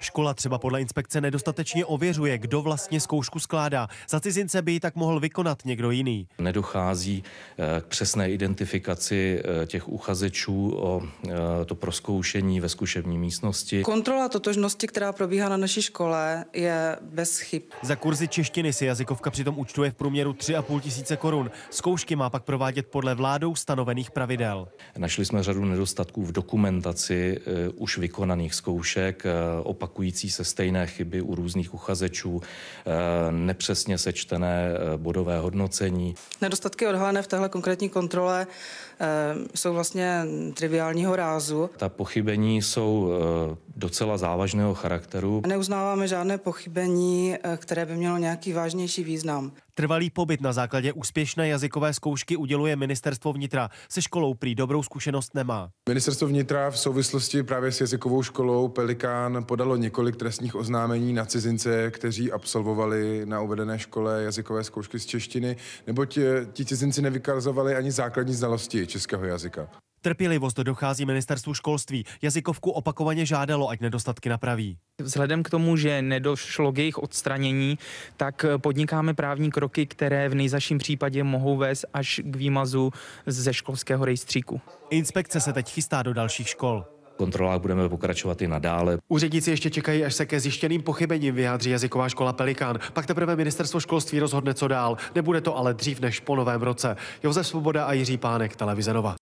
Škola třeba podle inspekce nedostatečně ověřuje, kdo vlastně zkoušku skládá. Za cizince by ji tak mohl vykonat někdo jiný. Nedochází eh, k přesné identifikaci eh, těch uchazečů o eh, to proskoušení ve zkušební místnosti. Kontrola totožnosti, která probíhá na naší škole, je bez chyb. Za kurzy češtiny si jazykovka přitom účtuje v průměru 3,5 tisíce korun. Zkoušky má pak provádět podle vládou stanovených pravidel. Našli jsme řadu nedostatků v dokumentaci už vykonaných zkoušek, opak opakující se stejné chyby u různých uchazečů, eh, nepřesně sečtené eh, bodové hodnocení. Nedostatky odhalené v téhle konkrétní kontrole eh, jsou vlastně triviálního rázu. Ta pochybení jsou docela závažného charakteru. Neuznáváme žádné pochybení, eh, které by mělo nějaký vážnější význam. Trvalý pobyt na základě úspěšné jazykové zkoušky uděluje ministerstvo vnitra. Se školou prý dobrou zkušenost nemá. Ministerstvo vnitra v souvislosti právě s jazykovou školou Pelikán podalo několik trestních oznámení na cizince, kteří absolvovali na uvedené škole jazykové zkoušky z češtiny, neboť eh, ti cizinci nevykazovali ani základní znalosti českého jazyka. Trpělivost dochází ministerstvu školství. Jazykovku opakovaně žádalo, ať nedostatky napraví. Vzhledem k tomu, že nedošlo k jejich odstranění, tak eh, podnikáme právní kroky, které v nejzaším případě mohou vést až k výmazu ze školského rejstříku. Inspekce se teď chystá do dalších škol kontrolách budeme pokračovat i nadále. Úředníci ještě čekají, až se ke zjištěným pochybením vyjádří jazyková škola Pelikán. Pak teprve ministerstvo školství rozhodne, co dál. Nebude to ale dřív než po novém roce. Josef Svoboda a Jiří Pánek, Televize Nova.